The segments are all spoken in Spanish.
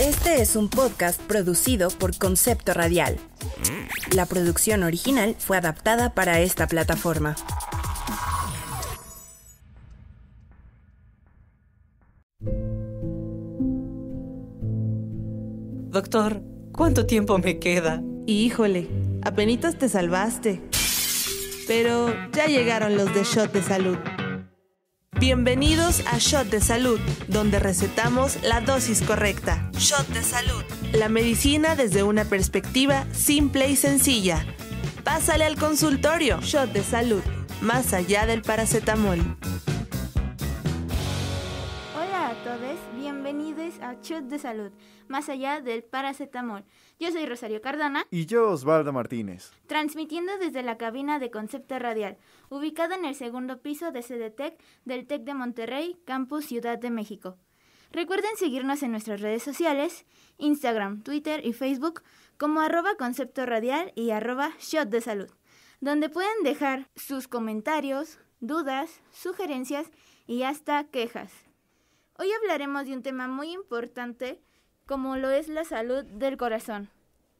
Este es un podcast producido por Concepto Radial. La producción original fue adaptada para esta plataforma. Doctor, ¿cuánto tiempo me queda? Híjole, apenas te salvaste. Pero ya llegaron los de Shot de Salud Bienvenidos a Shot de Salud, donde recetamos la dosis correcta. Shot de Salud, la medicina desde una perspectiva simple y sencilla. Pásale al consultorio. Shot de Salud, más allá del paracetamol bienvenidos a Chut de Salud, más allá del paracetamol. Yo soy Rosario Cardona. Y yo Osvaldo Martínez. Transmitiendo desde la cabina de Concepto Radial, ubicada en el segundo piso de CDTEC e del TEC de Monterrey, Campus Ciudad de México. Recuerden seguirnos en nuestras redes sociales, Instagram, Twitter y Facebook como arroba concepto radial y arroba shot de salud, donde pueden dejar sus comentarios, dudas, sugerencias y hasta quejas. Hoy hablaremos de un tema muy importante como lo es la salud del corazón.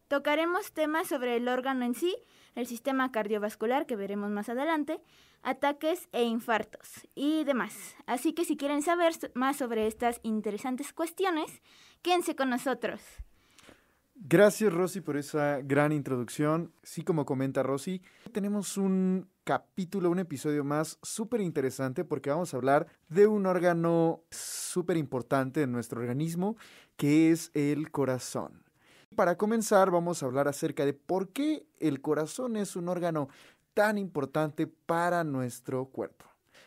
Tocaremos temas sobre el órgano en sí, el sistema cardiovascular que veremos más adelante, ataques e infartos y demás. Así que si quieren saber más sobre estas interesantes cuestiones, quédense con nosotros. Gracias Rosy por esa gran introducción. Sí, como comenta Rosy, tenemos un capítulo, un episodio más súper interesante porque vamos a hablar de un órgano súper importante en nuestro organismo que es el corazón. Para comenzar vamos a hablar acerca de por qué el corazón es un órgano tan importante para nuestro cuerpo.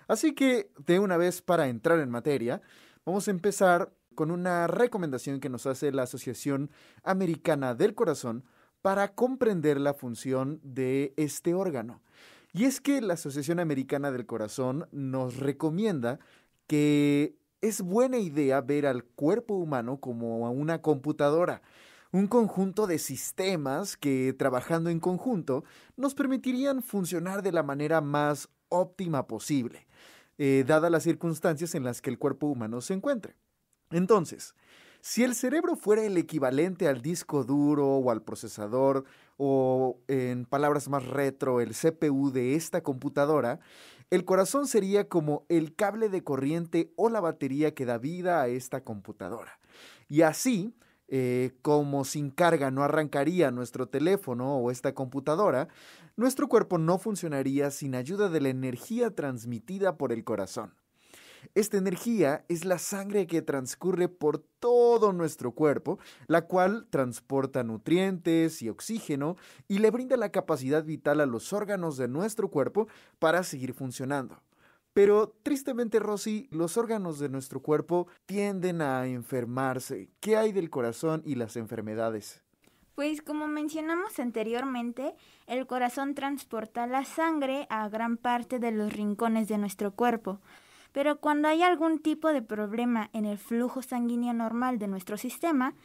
Así que de una vez para entrar en materia, vamos a empezar con una recomendación que nos hace la Asociación Americana del Corazón para comprender la función de este órgano. Y es que la Asociación Americana del Corazón nos recomienda que es buena idea ver al cuerpo humano como a una computadora, un conjunto de sistemas que, trabajando en conjunto, nos permitirían funcionar de la manera más óptima posible, eh, dadas las circunstancias en las que el cuerpo humano se encuentre. Entonces, si el cerebro fuera el equivalente al disco duro o al procesador o, en palabras más retro, el CPU de esta computadora, el corazón sería como el cable de corriente o la batería que da vida a esta computadora. Y así, eh, como sin carga no arrancaría nuestro teléfono o esta computadora, nuestro cuerpo no funcionaría sin ayuda de la energía transmitida por el corazón. Esta energía es la sangre que transcurre por todo nuestro cuerpo, la cual transporta nutrientes y oxígeno y le brinda la capacidad vital a los órganos de nuestro cuerpo para seguir funcionando. Pero tristemente, Rosy, los órganos de nuestro cuerpo tienden a enfermarse. ¿Qué hay del corazón y las enfermedades? Pues como mencionamos anteriormente, el corazón transporta la sangre a gran parte de los rincones de nuestro cuerpo. Pero cuando hay algún tipo de problema en el flujo sanguíneo normal de nuestro sistema,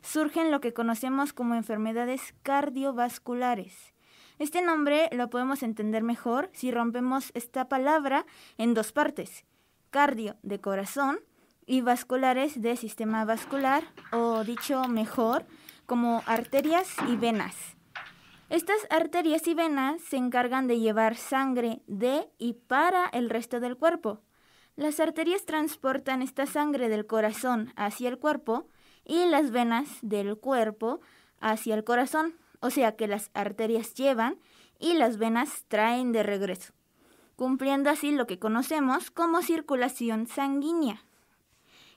surgen lo que conocemos como enfermedades cardiovasculares. Este nombre lo podemos entender mejor si rompemos esta palabra en dos partes, cardio de corazón y vasculares de sistema vascular, o dicho mejor, como arterias y venas. Estas arterias y venas se encargan de llevar sangre de y para el resto del cuerpo. Las arterias transportan esta sangre del corazón hacia el cuerpo y las venas del cuerpo hacia el corazón, o sea que las arterias llevan y las venas traen de regreso, cumpliendo así lo que conocemos como circulación sanguínea.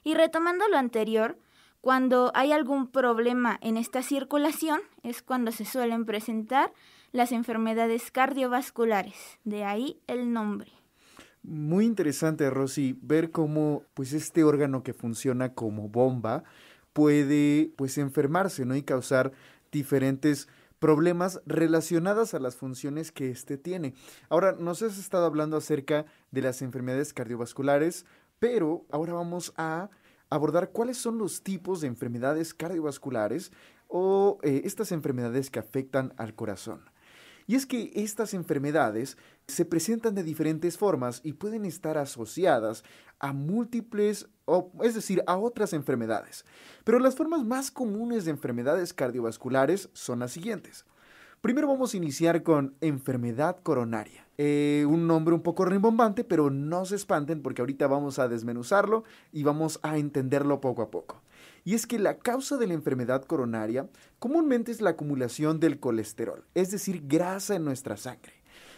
Y retomando lo anterior, cuando hay algún problema en esta circulación es cuando se suelen presentar las enfermedades cardiovasculares, de ahí el nombre. Muy interesante, Rosy, ver cómo pues este órgano que funciona como bomba puede pues, enfermarse, Y causar diferentes problemas relacionados a las funciones que éste tiene. Ahora, nos has estado hablando acerca de las enfermedades cardiovasculares, pero ahora vamos a abordar cuáles son los tipos de enfermedades cardiovasculares o eh, estas enfermedades que afectan al corazón. Y es que estas enfermedades se presentan de diferentes formas y pueden estar asociadas a múltiples, o, es decir, a otras enfermedades. Pero las formas más comunes de enfermedades cardiovasculares son las siguientes. Primero vamos a iniciar con enfermedad coronaria. Eh, un nombre un poco rimbombante, pero no se espanten porque ahorita vamos a desmenuzarlo y vamos a entenderlo poco a poco y es que la causa de la enfermedad coronaria comúnmente es la acumulación del colesterol, es decir, grasa en nuestra sangre.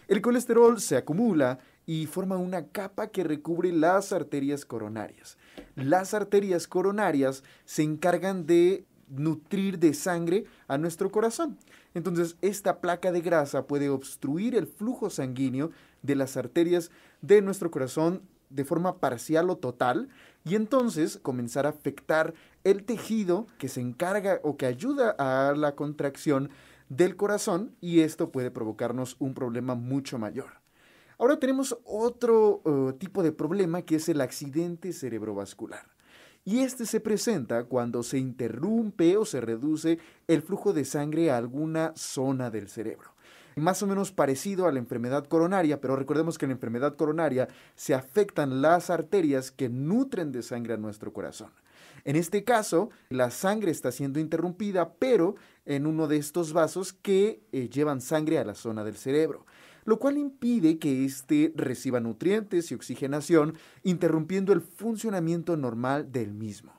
El colesterol se acumula y forma una capa que recubre las arterias coronarias. Las arterias coronarias se encargan de nutrir de sangre a nuestro corazón. Entonces, esta placa de grasa puede obstruir el flujo sanguíneo de las arterias de nuestro corazón de forma parcial o total y entonces comenzar a afectar el tejido que se encarga o que ayuda a la contracción del corazón y esto puede provocarnos un problema mucho mayor. Ahora tenemos otro eh, tipo de problema que es el accidente cerebrovascular. Y este se presenta cuando se interrumpe o se reduce el flujo de sangre a alguna zona del cerebro más o menos parecido a la enfermedad coronaria, pero recordemos que en la enfermedad coronaria se afectan las arterias que nutren de sangre a nuestro corazón. En este caso, la sangre está siendo interrumpida, pero en uno de estos vasos que eh, llevan sangre a la zona del cerebro lo cual impide que éste reciba nutrientes y oxigenación, interrumpiendo el funcionamiento normal del mismo.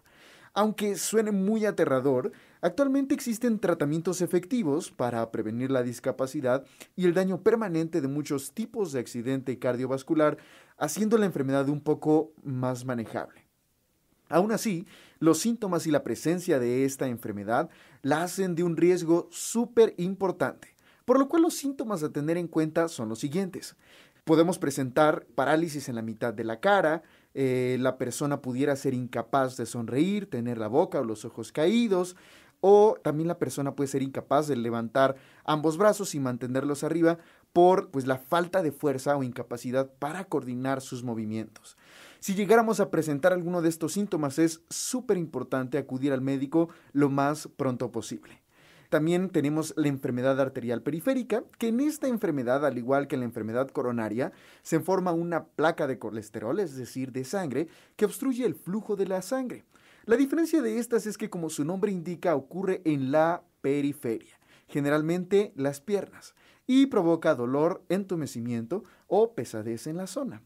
Aunque suene muy aterrador, actualmente existen tratamientos efectivos para prevenir la discapacidad y el daño permanente de muchos tipos de accidente cardiovascular, haciendo la enfermedad un poco más manejable. Aún así, los síntomas y la presencia de esta enfermedad la hacen de un riesgo súper importante, por lo cual los síntomas a tener en cuenta son los siguientes. Podemos presentar parálisis en la mitad de la cara, eh, la persona pudiera ser incapaz de sonreír, tener la boca o los ojos caídos, o también la persona puede ser incapaz de levantar ambos brazos y mantenerlos arriba por pues, la falta de fuerza o incapacidad para coordinar sus movimientos. Si llegáramos a presentar alguno de estos síntomas, es súper importante acudir al médico lo más pronto posible. También tenemos la enfermedad arterial periférica, que en esta enfermedad, al igual que en la enfermedad coronaria, se forma una placa de colesterol, es decir, de sangre, que obstruye el flujo de la sangre. La diferencia de estas es que, como su nombre indica, ocurre en la periferia, generalmente las piernas, y provoca dolor, entumecimiento o pesadez en la zona.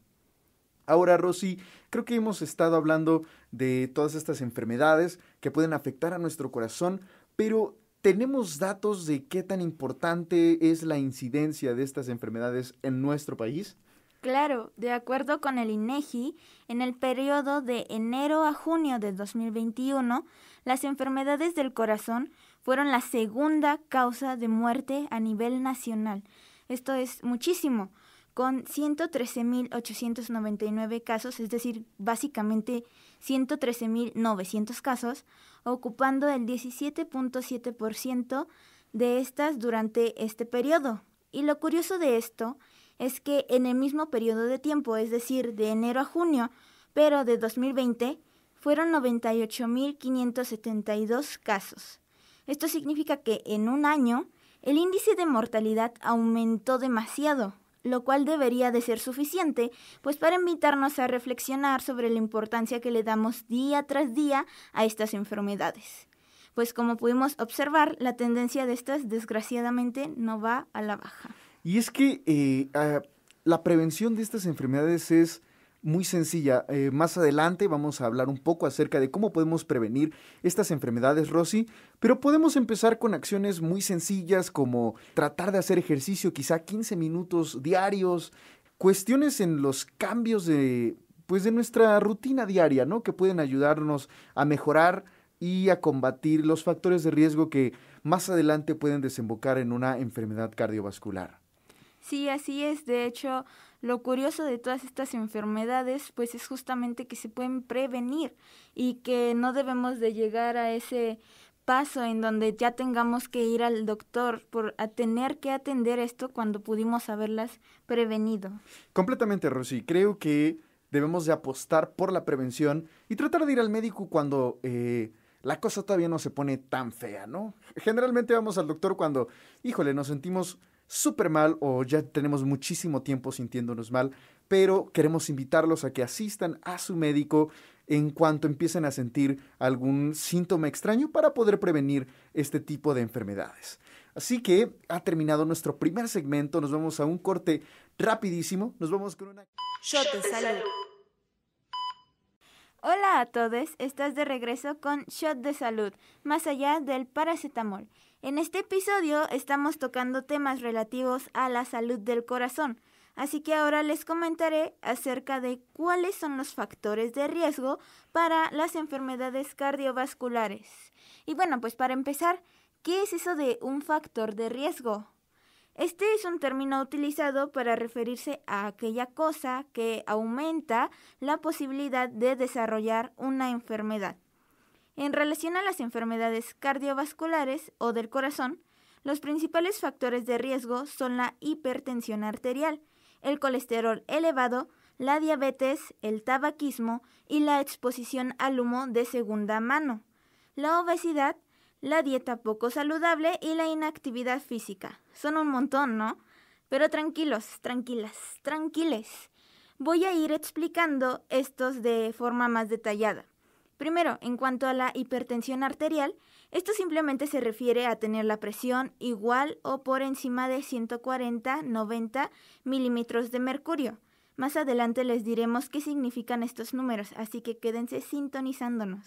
Ahora, Rosy, creo que hemos estado hablando de todas estas enfermedades que pueden afectar a nuestro corazón, pero ¿tenemos datos de qué tan importante es la incidencia de estas enfermedades en nuestro país? Claro, de acuerdo con el INEGI, e en el periodo de enero a junio de 2021, las enfermedades del corazón fueron la segunda causa de muerte a nivel nacional. Esto es muchísimo con 113.899 casos, es decir, básicamente 113.900 casos, ocupando el 17.7% de estas durante este periodo. Y lo curioso de esto es que en el mismo periodo de tiempo, es decir, de enero a junio, pero de 2020, fueron 98.572 casos. Esto significa que en un año el índice de mortalidad aumentó demasiado lo cual debería de ser suficiente, pues para invitarnos a reflexionar sobre la importancia que le damos día tras día a estas enfermedades. Pues como pudimos observar, la tendencia de estas desgraciadamente no va a la baja. Y es que eh, ah, la prevención de estas enfermedades es muy sencilla. Eh, más adelante vamos a hablar un poco acerca de cómo podemos prevenir estas enfermedades, Rosy, pero podemos empezar con acciones muy sencillas como tratar de hacer ejercicio quizá 15 minutos diarios, cuestiones en los cambios de pues de nuestra rutina diaria, ¿no? Que pueden ayudarnos a mejorar y a combatir los factores de riesgo que más adelante pueden desembocar en una enfermedad cardiovascular. Sí, así es. De hecho, lo curioso de todas estas enfermedades, pues es justamente que se pueden prevenir y que no debemos de llegar a ese paso en donde ya tengamos que ir al doctor por a tener que atender esto cuando pudimos haberlas prevenido. Completamente, Rosy. Creo que debemos de apostar por la prevención y tratar de ir al médico cuando eh, la cosa todavía no se pone tan fea, ¿no? Generalmente vamos al doctor cuando, híjole, nos sentimos super mal o ya tenemos muchísimo tiempo sintiéndonos mal, pero queremos invitarlos a que asistan a su médico en cuanto empiecen a sentir algún síntoma extraño para poder prevenir este tipo de enfermedades. Así que ha terminado nuestro primer segmento, nos vamos a un corte rapidísimo, nos vamos con una... Shot de Salud. Hola a todos, estás de regreso con Shot de Salud, más allá del paracetamol. En este episodio estamos tocando temas relativos a la salud del corazón, así que ahora les comentaré acerca de cuáles son los factores de riesgo para las enfermedades cardiovasculares. Y bueno, pues para empezar, ¿qué es eso de un factor de riesgo? Este es un término utilizado para referirse a aquella cosa que aumenta la posibilidad de desarrollar una enfermedad. En relación a las enfermedades cardiovasculares o del corazón, los principales factores de riesgo son la hipertensión arterial, el colesterol elevado, la diabetes, el tabaquismo y la exposición al humo de segunda mano, la obesidad, la dieta poco saludable y la inactividad física. Son un montón, ¿no? Pero tranquilos, tranquilas, tranquiles. Voy a ir explicando estos de forma más detallada. Primero, en cuanto a la hipertensión arterial, esto simplemente se refiere a tener la presión igual o por encima de 140-90 milímetros de mercurio. Más adelante les diremos qué significan estos números, así que quédense sintonizándonos.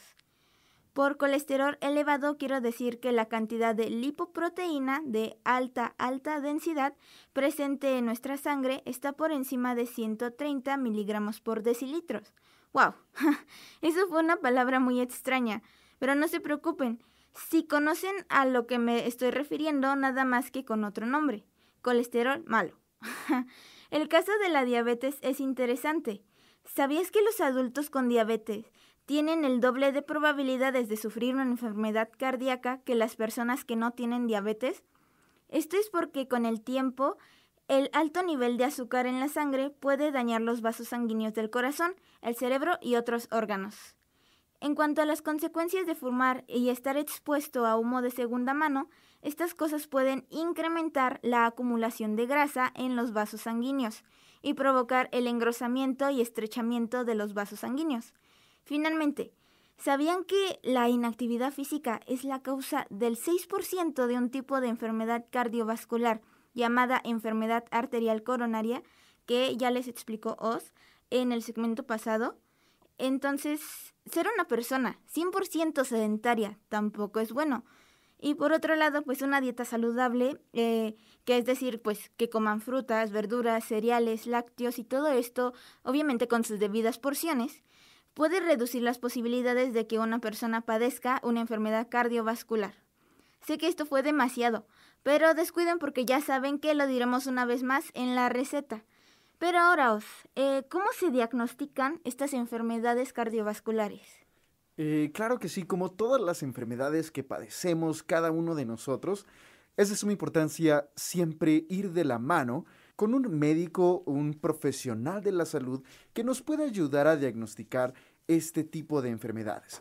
Por colesterol elevado quiero decir que la cantidad de lipoproteína de alta, alta densidad presente en nuestra sangre está por encima de 130 miligramos por decilitros ¡Wow! Eso fue una palabra muy extraña, pero no se preocupen. Si conocen a lo que me estoy refiriendo, nada más que con otro nombre, colesterol malo. El caso de la diabetes es interesante. ¿Sabías que los adultos con diabetes tienen el doble de probabilidades de sufrir una enfermedad cardíaca que las personas que no tienen diabetes? Esto es porque con el tiempo el alto nivel de azúcar en la sangre puede dañar los vasos sanguíneos del corazón, el cerebro y otros órganos. En cuanto a las consecuencias de fumar y estar expuesto a humo de segunda mano, estas cosas pueden incrementar la acumulación de grasa en los vasos sanguíneos y provocar el engrosamiento y estrechamiento de los vasos sanguíneos. Finalmente, ¿sabían que la inactividad física es la causa del 6% de un tipo de enfermedad cardiovascular? llamada enfermedad arterial coronaria, que ya les explicó os en el segmento pasado. Entonces, ser una persona 100% sedentaria tampoco es bueno. Y por otro lado, pues una dieta saludable, eh, que es decir, pues que coman frutas, verduras, cereales, lácteos y todo esto, obviamente con sus debidas porciones, puede reducir las posibilidades de que una persona padezca una enfermedad cardiovascular. Sé que esto fue demasiado, pero descuiden porque ya saben que lo diremos una vez más en la receta. Pero ahora os, eh, ¿cómo se diagnostican estas enfermedades cardiovasculares? Eh, claro que sí, como todas las enfermedades que padecemos cada uno de nosotros, es de suma importancia siempre ir de la mano con un médico, un profesional de la salud que nos pueda ayudar a diagnosticar este tipo de enfermedades.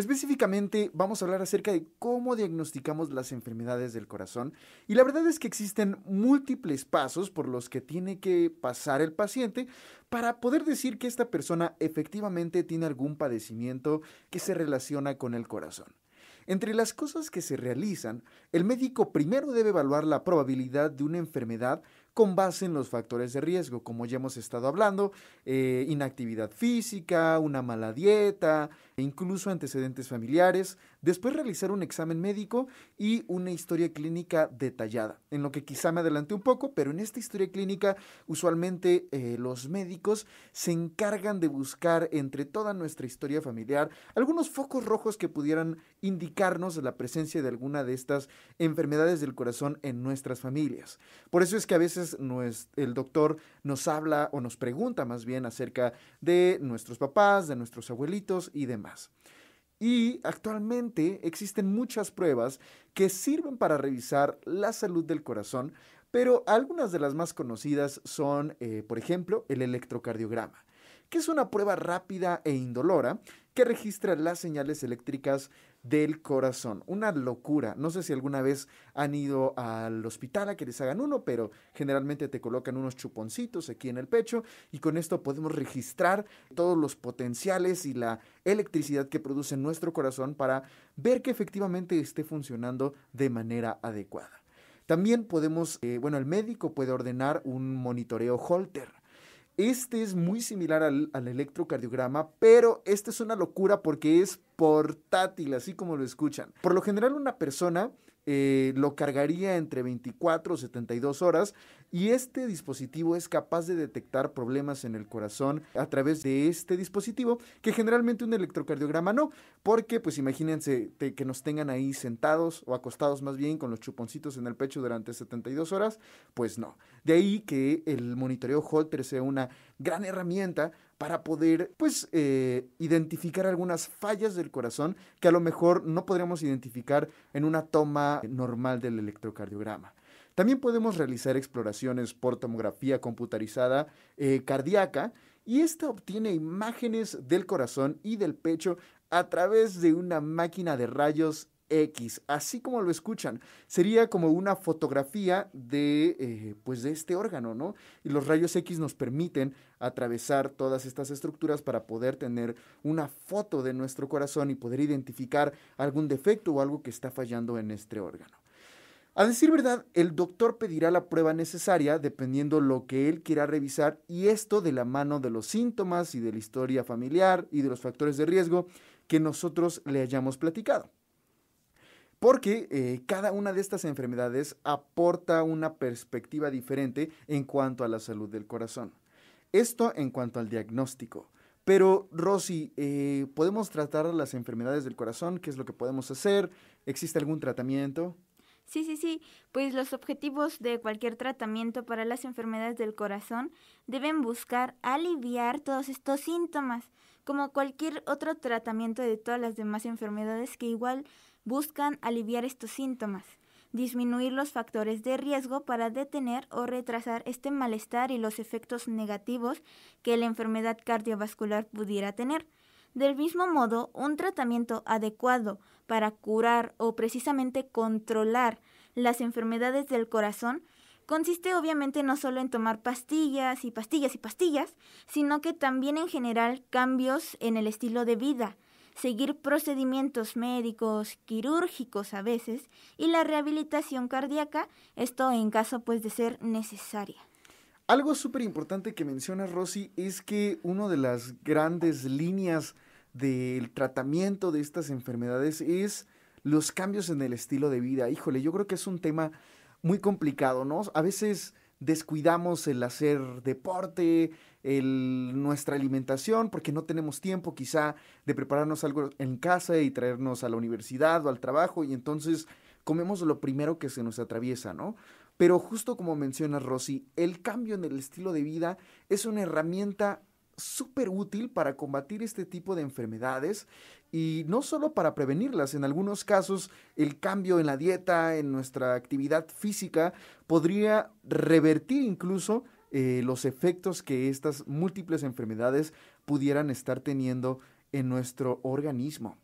Específicamente vamos a hablar acerca de cómo diagnosticamos las enfermedades del corazón y la verdad es que existen múltiples pasos por los que tiene que pasar el paciente para poder decir que esta persona efectivamente tiene algún padecimiento que se relaciona con el corazón. Entre las cosas que se realizan, el médico primero debe evaluar la probabilidad de una enfermedad con base en los factores de riesgo, como ya hemos estado hablando, eh, inactividad física, una mala dieta, e incluso antecedentes familiares, después realizar un examen médico y una historia clínica detallada, en lo que quizá me adelanté un poco, pero en esta historia clínica usualmente eh, los médicos se encargan de buscar entre toda nuestra historia familiar algunos focos rojos que pudieran indicarnos la presencia de alguna de estas enfermedades del corazón en nuestras familias. Por eso es que a veces el doctor nos habla o nos pregunta más bien acerca de nuestros papás, de nuestros abuelitos y demás. Y actualmente existen muchas pruebas que sirven para revisar la salud del corazón, pero algunas de las más conocidas son, eh, por ejemplo, el electrocardiograma, que es una prueba rápida e indolora que registra las señales eléctricas del corazón. Una locura. No sé si alguna vez han ido al hospital a que les hagan uno, pero generalmente te colocan unos chuponcitos aquí en el pecho y con esto podemos registrar todos los potenciales y la electricidad que produce nuestro corazón para ver que efectivamente esté funcionando de manera adecuada. También podemos, eh, bueno, el médico puede ordenar un monitoreo Holter este es muy similar al, electrocardiograma, pero este es una locura porque es portátil, así como lo escuchan. Por lo general una persona eh, lo cargaría entre 24 o 72 horas y este dispositivo es capaz de detectar problemas en el corazón a través de este dispositivo que generalmente un electrocardiograma no, porque pues imagínense que nos tengan ahí sentados o acostados más bien con los chuponcitos en el pecho durante 72 horas, pues no. De ahí que el monitoreo Holter sea una gran herramienta para poder, pues, eh, identificar algunas fallas del corazón que a lo mejor no podríamos identificar en una toma normal del electrocardiograma. También podemos realizar exploraciones por tomografía computarizada eh, cardíaca y esta obtiene imágenes del corazón y del pecho a través de una máquina de rayos X, así como lo escuchan. Sería como una fotografía de, eh, pues de este órgano, ¿no? Y los rayos X nos permiten atravesar todas estas estructuras para poder tener una foto de nuestro corazón y poder identificar algún defecto o algo que está fallando en este órgano. A decir verdad, el doctor pedirá la prueba necesaria dependiendo lo que él quiera revisar y esto de la mano de los síntomas y de la historia familiar y de los factores de riesgo que nosotros le hayamos platicado porque eh, cada una de estas enfermedades aporta una perspectiva diferente en cuanto a la salud del corazón. Esto en cuanto al diagnóstico. Pero, Rosy, eh, ¿podemos tratar las enfermedades del corazón? ¿Qué es lo que podemos hacer? ¿Existe algún tratamiento? Sí, sí, sí. Pues los objetivos de cualquier tratamiento para las enfermedades del corazón deben buscar aliviar todos estos síntomas, como cualquier otro tratamiento de todas las demás enfermedades que igual buscan aliviar estos síntomas, disminuir los factores de riesgo para detener o retrasar este malestar y los efectos negativos que la enfermedad cardiovascular pudiera tener. Del mismo modo, un tratamiento adecuado para curar o precisamente controlar las enfermedades del corazón consiste obviamente no solo en tomar pastillas y pastillas y pastillas, sino que también en general cambios en el estilo de vida, seguir procedimientos médicos, quirúrgicos a veces, y la rehabilitación cardíaca, esto en caso pues de ser necesaria. Algo súper importante que menciona Rosy es que una de las grandes líneas del tratamiento de estas enfermedades es los cambios en el estilo de vida. Híjole, yo creo que es un tema muy complicado, ¿no? A veces descuidamos el hacer deporte, el, nuestra alimentación, porque no tenemos tiempo quizá de prepararnos algo en casa y traernos a la universidad o al trabajo, y entonces comemos lo primero que se nos atraviesa, ¿no? Pero justo como menciona Rosy, el cambio en el estilo de vida es una herramienta súper útil para combatir este tipo de enfermedades y no solo para prevenirlas, en algunos casos el cambio en la dieta, en nuestra actividad física, podría revertir incluso eh, los efectos que estas múltiples enfermedades pudieran estar teniendo en nuestro organismo.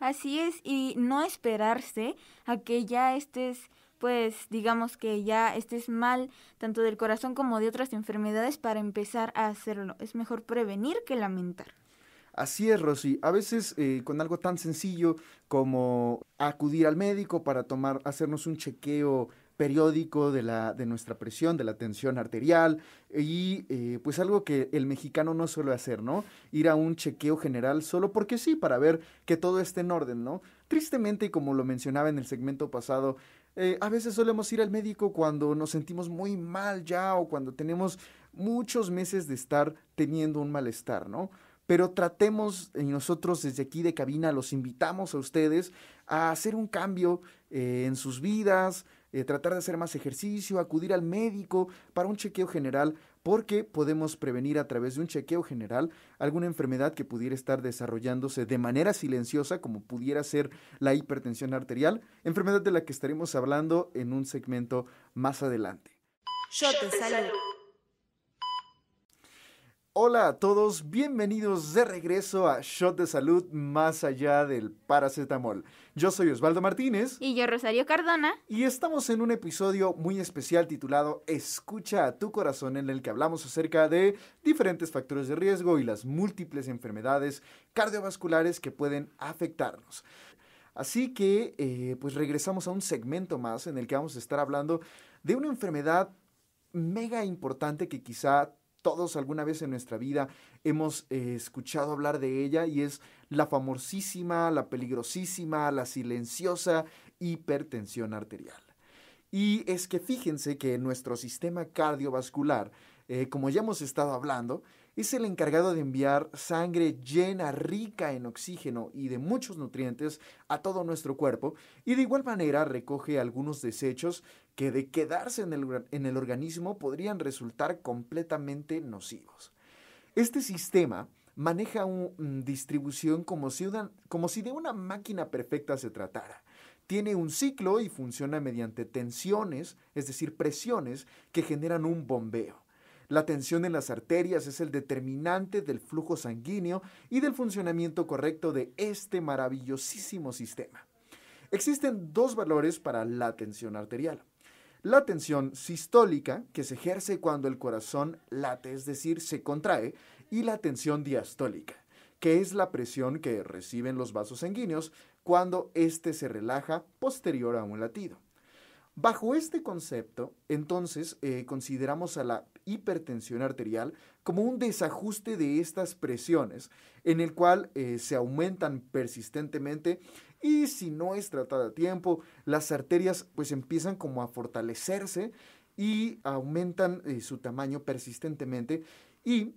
Así es, y no esperarse a que ya estés pues digamos que ya estés mal tanto del corazón como de otras enfermedades para empezar a hacerlo. Es mejor prevenir que lamentar. Así es, Rosy. A veces eh, con algo tan sencillo como acudir al médico para tomar, hacernos un chequeo periódico de, la, de nuestra presión, de la tensión arterial y eh, pues algo que el mexicano no suele hacer, ¿no? Ir a un chequeo general solo porque sí, para ver que todo esté en orden, ¿no? Tristemente, como lo mencionaba en el segmento pasado, eh, a veces solemos ir al médico cuando nos sentimos muy mal ya o cuando tenemos muchos meses de estar teniendo un malestar, ¿no? Pero tratemos, y eh, nosotros desde aquí de cabina los invitamos a ustedes a hacer un cambio eh, en sus vidas, tratar de hacer más ejercicio, acudir al médico para un chequeo general porque podemos prevenir a través de un chequeo general alguna enfermedad que pudiera estar desarrollándose de manera silenciosa, como pudiera ser la hipertensión arterial, enfermedad de la que estaremos hablando en un segmento más adelante. Yo te Hola a todos, bienvenidos de regreso a Shot de Salud más allá del paracetamol. Yo soy Osvaldo Martínez. Y yo Rosario Cardona. Y estamos en un episodio muy especial titulado Escucha a tu corazón en el que hablamos acerca de diferentes factores de riesgo y las múltiples enfermedades cardiovasculares que pueden afectarnos. Así que eh, pues regresamos a un segmento más en el que vamos a estar hablando de una enfermedad mega importante que quizá todos alguna vez en nuestra vida hemos eh, escuchado hablar de ella y es la famosísima, la peligrosísima, la silenciosa hipertensión arterial. Y es que fíjense que nuestro sistema cardiovascular, eh, como ya hemos estado hablando, es el encargado de enviar sangre llena, rica en oxígeno y de muchos nutrientes a todo nuestro cuerpo y de igual manera recoge algunos desechos que de quedarse en el, organismo podrían resultar completamente nocivos. Este sistema maneja una mm, distribución como si, como si de una máquina perfecta se tratara tiene un ciclo y funciona mediante tensiones, es decir, presiones que generan un bombeo. La tensión en las arterias es el determinante del flujo sanguíneo y del funcionamiento correcto de este maravillosísimo sistema. Existen dos valores para la tensión arterial. La tensión sistólica, que se ejerce cuando el corazón late, es decir, se contrae, y la tensión diastólica, que es la presión que reciben los vasos sanguíneos cuando éste se relaja posterior a un latido. Bajo este concepto, entonces, eh, consideramos a la hipertensión arterial como un desajuste de estas presiones, en el cual eh, se aumentan persistentemente y si no es tratada a tiempo, las arterias pues empiezan como a fortalecerse y aumentan eh, su tamaño persistentemente y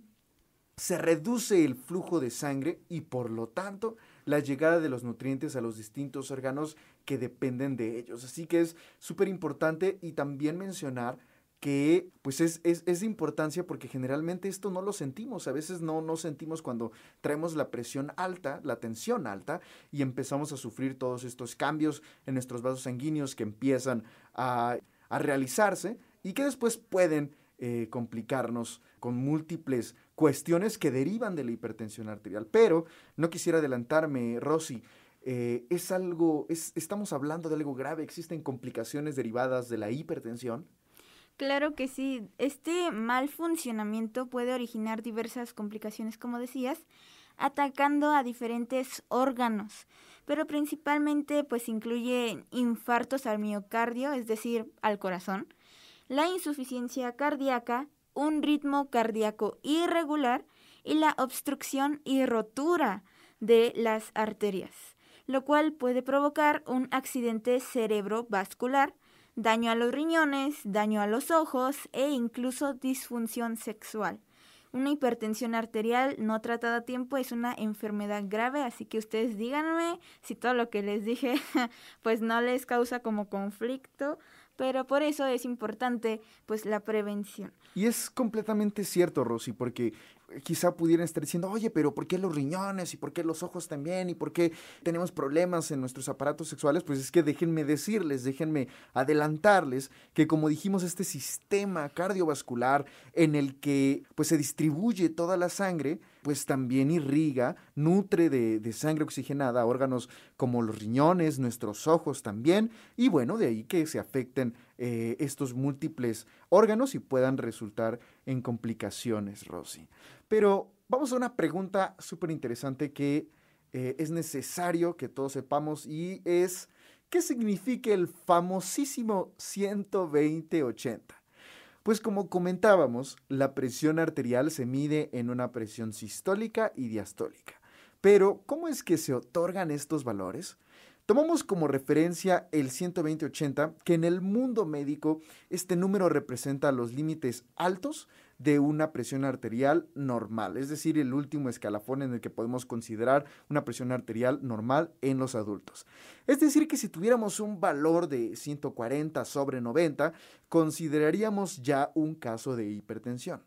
se reduce el flujo de sangre y por lo tanto la llegada de los nutrientes a los distintos órganos que dependen de ellos. Así que es súper importante y también mencionar que pues es, de importancia porque generalmente esto no lo sentimos, a veces no, no sentimos cuando traemos la presión alta, la tensión alta, y empezamos a sufrir todos estos cambios en nuestros vasos sanguíneos que empiezan a, a realizarse y que después pueden eh, complicarnos con múltiples cuestiones que derivan de la hipertensión arterial. Pero no quisiera adelantarme, Rosy. Eh, es algo, es, estamos hablando de algo grave, existen complicaciones derivadas de la hipertensión. Claro que sí, este mal funcionamiento puede originar diversas complicaciones, como decías, atacando a diferentes órganos, pero principalmente pues incluye infartos al miocardio, es decir, al corazón, la insuficiencia cardíaca, un ritmo cardíaco irregular y la obstrucción y rotura de las arterias, lo cual puede provocar un accidente cerebrovascular, daño a los riñones, daño a los ojos e incluso disfunción sexual. Una hipertensión arterial no tratada a tiempo es una enfermedad grave, así que ustedes díganme si todo lo que les dije pues no les causa como conflicto pero por eso es importante pues la prevención. Y es completamente cierto, Rosy, porque eh, quizá pudieran estar diciendo, oye, pero ¿por qué los riñones? ¿Y por qué los ojos también? ¿Y por qué tenemos problemas en nuestros aparatos sexuales? Pues es que déjenme decirles, déjenme adelantarles que como dijimos, este sistema cardiovascular en el que pues se distribuye toda la sangre, pues también irriga, nutre de, sangre oxigenada órganos como los riñones, nuestros ojos también, y bueno, de ahí que se afecten eh, estos múltiples órganos y puedan resultar en complicaciones, Rosy. Pero vamos a una pregunta súper interesante que eh, es necesario que todos sepamos y es, ¿qué significa el famosísimo 120 pues como comentábamos, la presión arterial se mide en una presión sistólica y diastólica. Pero, ¿cómo es que se otorgan estos valores? Tomamos como referencia el 120-80, que en el mundo médico este número representa los límites altos de una presión arterial normal, es decir, el último escalafón en el que podemos considerar una presión arterial normal en los adultos. Es decir, que si tuviéramos un valor de 140 sobre 90, consideraríamos ya un caso de hipertensión.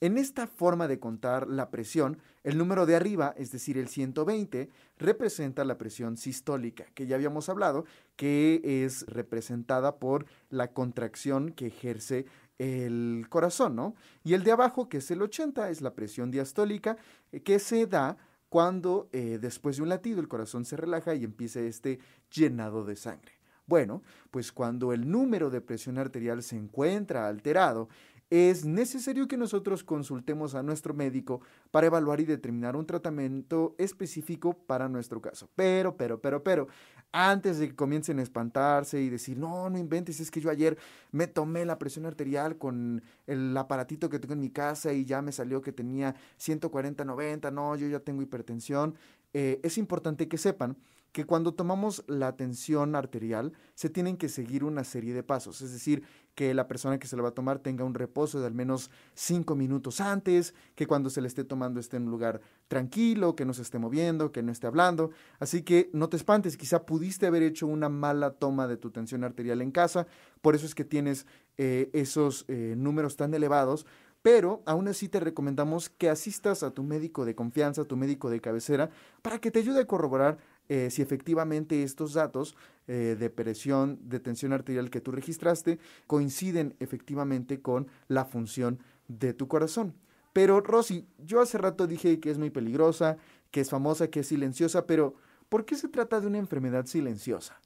En esta forma de contar la presión, el número de arriba, es decir, el 120, representa la presión sistólica, que ya habíamos hablado, que es representada por la contracción que ejerce el corazón, ¿no? Y el de abajo, que es el 80, es la presión diastólica eh, que se da cuando eh, después de un latido el corazón se relaja y empieza este llenado de sangre. Bueno, pues cuando el número de presión arterial se encuentra alterado es necesario que nosotros consultemos a nuestro médico para evaluar y determinar un tratamiento específico para nuestro caso. Pero, pero, pero, pero, antes de que comiencen a espantarse y decir, no, no inventes, es que yo ayer me tomé la presión arterial con el aparatito que tengo en mi casa y ya me salió que tenía 140, 90, no, yo ya tengo hipertensión. Eh, es importante que sepan que cuando tomamos la tensión arterial se tienen que seguir una serie de pasos, es decir, que la persona que se la va a tomar tenga un reposo de al menos cinco minutos antes, que cuando se le esté tomando esté en un lugar tranquilo, que no se esté moviendo, que no esté hablando. Así que no te espantes, quizá pudiste haber hecho una mala toma de tu tensión arterial en casa, por eso es que tienes eh, esos eh, números tan elevados, pero aún así te recomendamos que asistas a tu médico de confianza, a tu médico de cabecera, para que te ayude a corroborar eh, si efectivamente estos datos eh, de presión, de tensión arterial que tú registraste coinciden efectivamente con la función de tu corazón. Pero Rosy, yo hace rato dije que es muy peligrosa, que es famosa, que es silenciosa, pero ¿por qué se trata de una enfermedad silenciosa?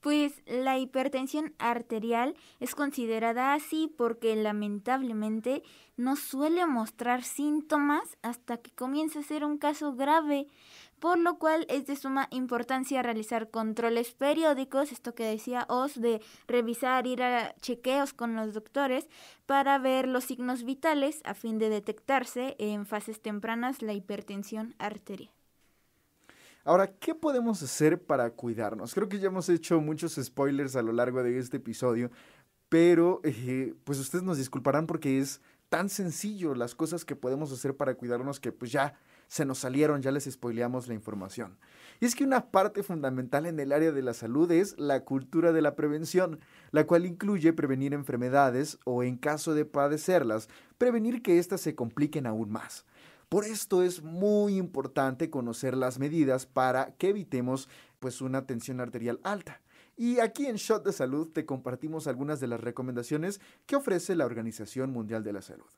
Pues la hipertensión arterial es considerada así porque lamentablemente no suele mostrar síntomas hasta que comienza a ser un caso grave, por lo cual es de suma importancia realizar controles periódicos, esto que decía Oz, de revisar, ir a chequeos con los doctores para ver los signos vitales a fin de detectarse en fases tempranas la hipertensión arterial. Ahora, ¿qué podemos hacer para cuidarnos? Creo que ya hemos hecho muchos spoilers a lo largo de este episodio, pero eh, pues ustedes nos disculparán porque es tan sencillo las cosas que podemos hacer para cuidarnos que pues ya se nos salieron, ya les spoileamos la información. Y es que una parte fundamental en el área de la salud es la cultura de la prevención, la cual incluye prevenir enfermedades o, en caso de padecerlas, prevenir que éstas se compliquen aún más. Por esto es muy importante conocer las medidas para que evitemos pues una tensión arterial alta. Y aquí en Shot de Salud te compartimos algunas de las recomendaciones que ofrece la Organización Mundial de la Salud.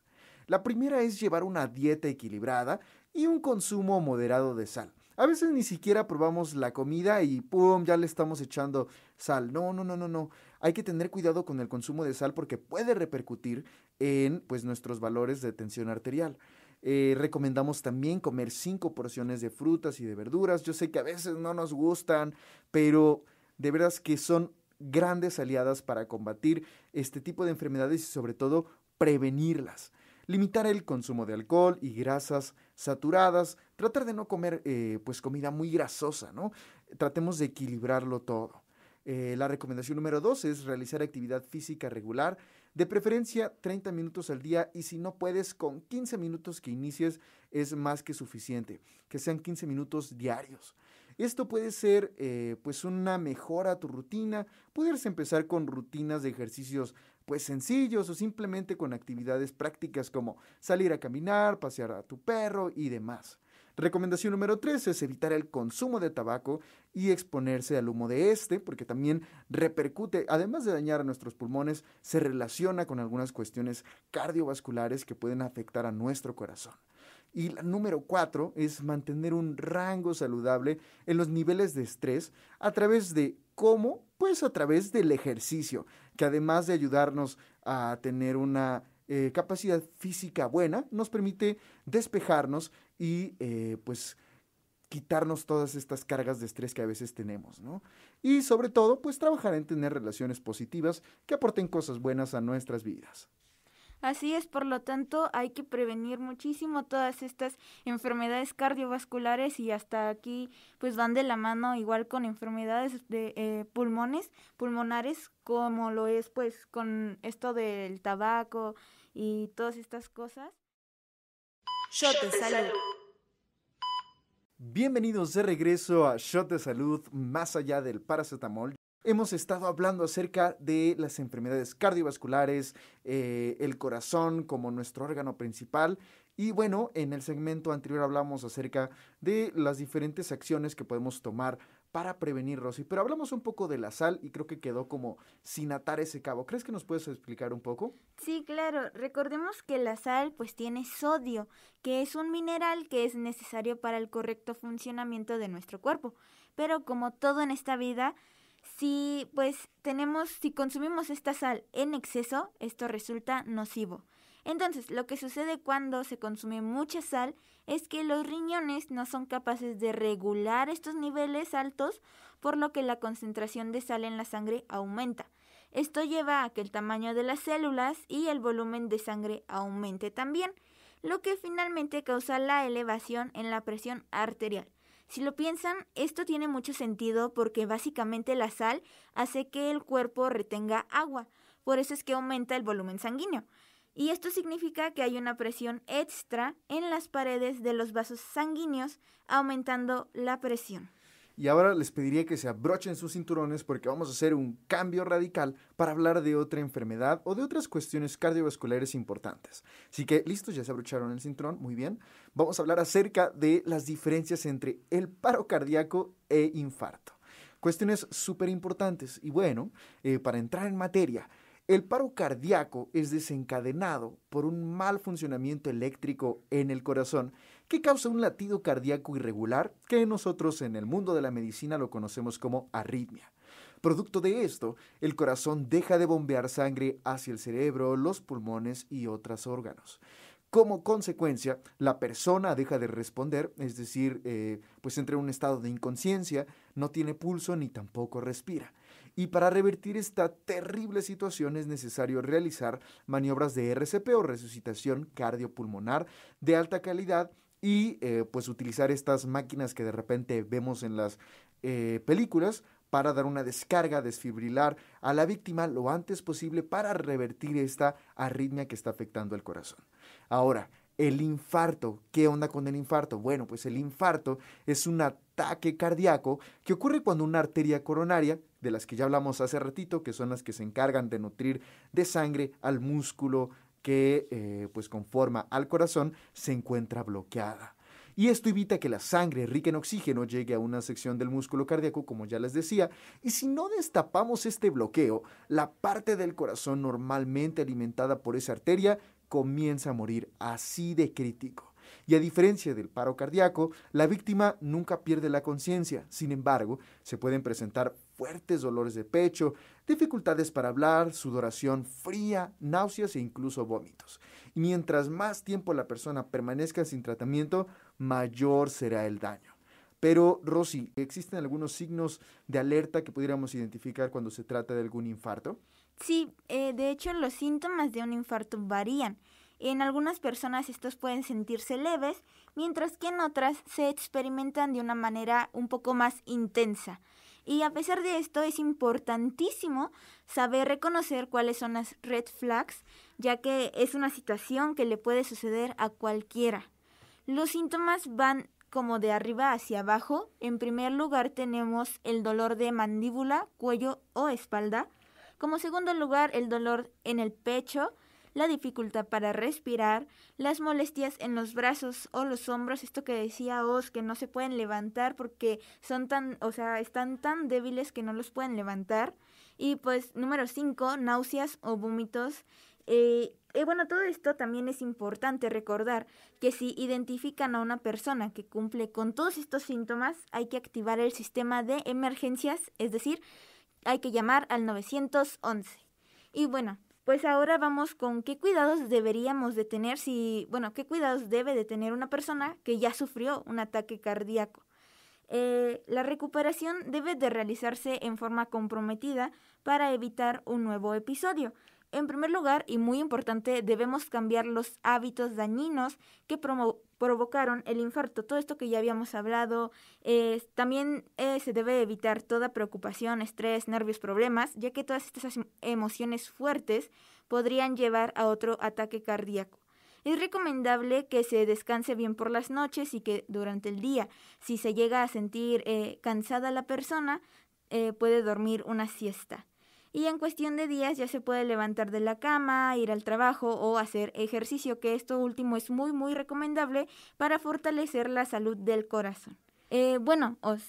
La primera es llevar una dieta equilibrada y un consumo moderado de sal. A veces ni siquiera probamos la comida y ¡pum! ya le estamos echando sal. No, no, no, no, no. Hay que tener cuidado con el consumo de sal porque puede repercutir en pues, nuestros valores de tensión arterial. Eh, recomendamos también comer cinco porciones de frutas y de verduras. Yo sé que a veces no nos gustan, pero de verdad que son grandes aliadas para combatir este tipo de enfermedades y sobre todo prevenirlas limitar el consumo de alcohol y grasas saturadas, tratar de no comer eh, pues comida muy grasosa, ¿no? Tratemos de equilibrarlo todo. Eh, la recomendación número dos es realizar actividad física regular, de preferencia 30 minutos al día y si no puedes con 15 minutos que inicies es más que suficiente, que sean 15 minutos diarios. Esto puede ser eh, pues una mejora a tu rutina, puedes empezar con rutinas de ejercicios pues sencillos o simplemente con actividades prácticas como salir a caminar, pasear a tu perro y demás. Recomendación número tres es evitar el consumo de tabaco y exponerse al humo de este, porque también repercute, además de dañar a nuestros pulmones, se relaciona con algunas cuestiones cardiovasculares que pueden afectar a nuestro corazón. Y la número cuatro es mantener un rango saludable en los niveles de estrés a través de cómo, pues a través del ejercicio que además de ayudarnos a tener una eh, capacidad física buena, nos permite despejarnos y eh, pues quitarnos todas estas cargas de estrés que a veces tenemos, ¿no? Y sobre todo, pues trabajar en tener relaciones positivas que aporten cosas buenas a nuestras vidas. Así es, por lo tanto, hay que prevenir muchísimo todas estas enfermedades cardiovasculares y hasta aquí pues van de la mano igual con enfermedades de eh, pulmones, pulmonares, como lo es pues con esto del tabaco y todas estas cosas. Bienvenidos de regreso a Shot de Salud, más allá del paracetamol hemos estado hablando acerca de las enfermedades cardiovasculares, eh, el corazón como nuestro órgano principal. Y bueno, en el segmento anterior hablamos acerca de las diferentes acciones que podemos tomar para prevenir, Rosy. Pero hablamos un poco de la sal y creo que quedó como sin atar ese cabo. ¿Crees que nos puedes explicar un poco? Sí, claro. Recordemos que la sal pues tiene sodio, que es un mineral que es necesario para el correcto funcionamiento de nuestro cuerpo. Pero como todo en esta vida, si pues tenemos, si consumimos esta sal en exceso, esto resulta nocivo. Entonces, lo que sucede cuando se consume mucha sal es que los riñones no son capaces de regular estos niveles altos, por lo que la concentración de sal en la sangre aumenta. Esto lleva a que el tamaño de las células y el volumen de sangre aumente también, lo que finalmente causa la elevación en la presión arterial. Si lo piensan, esto tiene mucho sentido porque básicamente la sal hace que el cuerpo retenga agua, por eso es que aumenta el volumen sanguíneo. Y esto significa que hay una presión extra en las paredes de los vasos sanguíneos, aumentando la presión. Y ahora les pediría que se abrochen sus cinturones porque vamos a hacer un cambio radical para hablar de otra enfermedad o de otras cuestiones cardiovasculares importantes. Así que listos, ya se abrocharon el cinturón, muy bien. Vamos a hablar acerca de las diferencias entre el paro cardíaco e infarto. Cuestiones súper importantes y bueno, eh, para entrar en materia, el paro cardíaco es desencadenado por un mal funcionamiento eléctrico en el corazón que causa un latido cardíaco irregular que nosotros en el mundo de la medicina lo conocemos como arritmia. Producto de esto, el corazón deja de bombear sangre hacia el cerebro, los pulmones y otros órganos. Como consecuencia, la persona deja de responder, es decir, eh, pues entra en un estado de inconsciencia, no tiene pulso ni tampoco respira. Y para revertir esta terrible situación es necesario realizar maniobras de RCP o resucitación cardiopulmonar de alta calidad y eh, pues utilizar estas máquinas que de repente vemos en las eh, películas para dar una descarga, desfibrilar a la víctima lo antes posible para revertir esta arritmia que está afectando al corazón. Ahora, el infarto, ¿qué onda con el infarto? Bueno, pues el infarto es un ataque cardíaco que ocurre cuando una arteria coronaria, de las que ya hablamos hace ratito, que son las que se encargan de nutrir de sangre al músculo, que eh, pues conforma al corazón se encuentra bloqueada. Y esto evita que la sangre rica en oxígeno llegue a una sección del músculo cardíaco, como ya les decía, y si no destapamos este bloqueo, la parte del corazón normalmente alimentada por esa arteria comienza a morir así de crítico. Y a diferencia del paro cardíaco, la víctima nunca pierde la conciencia. Sin embargo, se pueden presentar fuertes dolores de pecho, dificultades para hablar, sudoración fría, náuseas e incluso vómitos. Y mientras más tiempo la persona permanezca sin tratamiento, mayor será el daño. Pero, Rosy, ¿existen algunos signos de alerta que pudiéramos identificar cuando se trata de algún infarto? Sí, eh, de hecho los síntomas de un infarto varían. En algunas personas estos pueden sentirse leves, mientras que en otras se experimentan de una manera un poco más intensa. Y a pesar de esto es importantísimo saber reconocer cuáles son las red flags, ya que es una situación que le puede suceder a cualquiera. Los síntomas van como de arriba hacia abajo. En primer lugar tenemos el dolor de mandíbula, cuello o espalda. Como segundo lugar el dolor en el pecho, la dificultad para respirar, las molestias en los brazos o los hombros, esto que decía Oz, que no se pueden levantar porque son tan, o sea, están tan débiles que no los pueden levantar. Y pues número 5, náuseas o vómitos. Y, eh, eh, bueno, todo esto también es importante recordar que si identifican a una persona que cumple con todos estos síntomas, hay que activar el sistema de emergencias, es decir, hay que llamar al 911. Y bueno, pues ahora vamos con qué cuidados deberíamos de tener si, bueno, qué cuidados debe de tener una persona que ya sufrió un ataque cardíaco. Eh, la recuperación debe de realizarse en forma comprometida para evitar un nuevo episodio. En primer lugar, y muy importante, debemos cambiar los hábitos dañinos que promo provocaron el infarto. Todo esto que ya habíamos hablado, eh, también eh, se debe evitar toda preocupación, estrés, nervios, problemas, ya que todas estas emociones fuertes podrían llevar a otro ataque cardíaco. Es recomendable que se descanse bien por las noches y que durante el día, si se llega a sentir eh, cansada la persona, puede dormir una siesta y en cuestión de días ya se puede levantar de la cama, ir al trabajo o hacer ejercicio, que esto último es muy muy recomendable para fortalecer la salud del corazón. Eh, bueno, os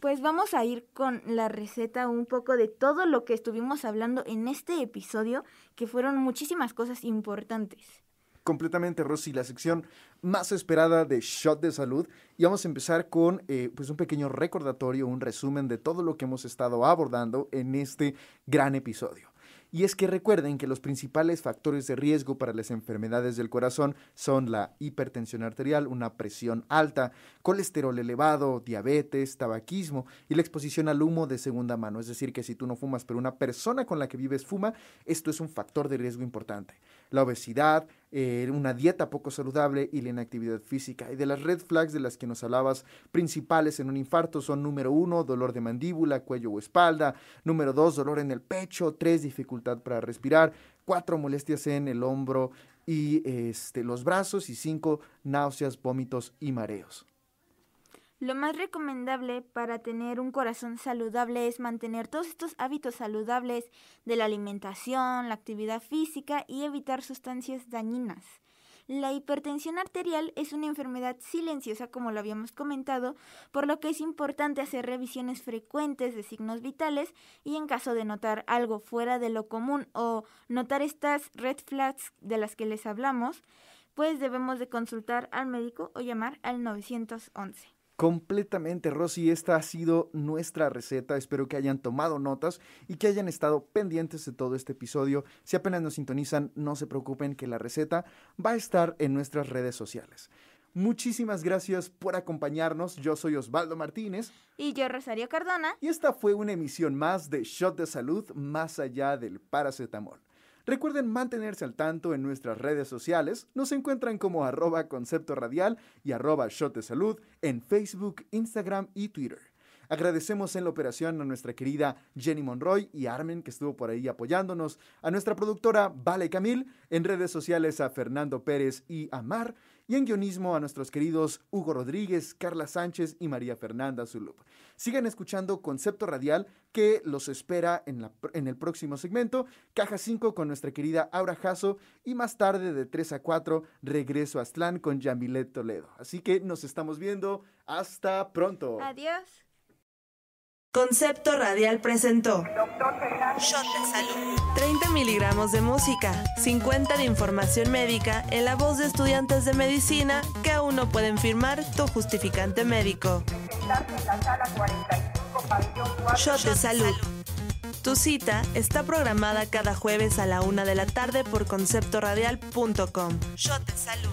pues vamos a ir con la receta un poco de todo lo que estuvimos hablando en este episodio, que fueron muchísimas cosas importantes completamente, Rosy, la sección más esperada de Shot de Salud. Y vamos a empezar con eh, pues un pequeño recordatorio, un resumen de todo lo que hemos estado abordando en este gran episodio. Y es que recuerden que los principales factores de riesgo para las enfermedades del corazón son la hipertensión arterial, una presión alta, colesterol elevado, diabetes, tabaquismo y la exposición al humo de segunda mano. Es decir, que si tú no fumas, pero una persona con la que vives fuma, esto es un factor de riesgo importante la obesidad, eh, una dieta poco saludable y la inactividad física. Y de las red flags de las que nos hablabas principales en un infarto son número uno, dolor de mandíbula, cuello o espalda, número dos, dolor en el pecho, tres, dificultad para respirar, cuatro, molestias en el hombro y este, los brazos y cinco, náuseas, vómitos y mareos. Lo más recomendable para tener un corazón saludable es mantener todos estos hábitos saludables de la alimentación, la actividad física y evitar sustancias dañinas. La hipertensión arterial es una enfermedad silenciosa, como lo habíamos comentado, por lo que es importante hacer revisiones frecuentes de signos vitales y en caso de notar algo fuera de lo común o notar estas red flags de las que les hablamos, pues debemos de consultar al médico o llamar al 911. Completamente, Rosy, esta ha sido nuestra receta. Espero que hayan tomado notas y que hayan estado pendientes de todo este episodio. Si apenas nos sintonizan, no se preocupen que la receta va a estar en nuestras redes sociales. Muchísimas gracias por acompañarnos. Yo soy Osvaldo Martínez. Y yo Rosario Cardona. Y esta fue una emisión más de Shot de Salud más allá del paracetamol. Recuerden mantenerse al tanto en nuestras redes sociales. Nos encuentran como arroba concepto radial y arroba shot de salud en Facebook, Instagram y Twitter. Agradecemos en la operación a nuestra querida Jenny Monroy y Armen, que estuvo por ahí apoyándonos, a nuestra productora Vale Camil, en redes sociales a Fernando Pérez y Amar, y en guionismo a nuestros queridos Hugo Rodríguez, Carla Sánchez y María Fernanda Zulup. Sigan escuchando Concepto Radial, que los espera en, en el próximo segmento, Caja 5 con nuestra querida Aura Jasso, y más tarde de 3 a 4, Regreso a Aztlán con Yamilet Toledo. Así que nos estamos viendo. Hasta pronto. Adiós. Concepto Radial presentó Shot Salud. 30 miligramos de música, 50 de información médica en la voz de estudiantes de medicina que aún no pueden firmar tu justificante médico. Shot de Salud. Tu cita está programada cada jueves a la una de la tarde por conceptoradial.com. Shot de Salud.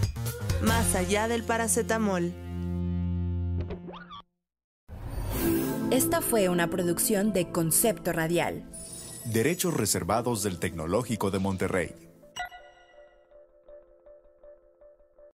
Más allá del paracetamol. Esta fue una producción de Concepto Radial. Derechos reservados del Tecnológico de Monterrey.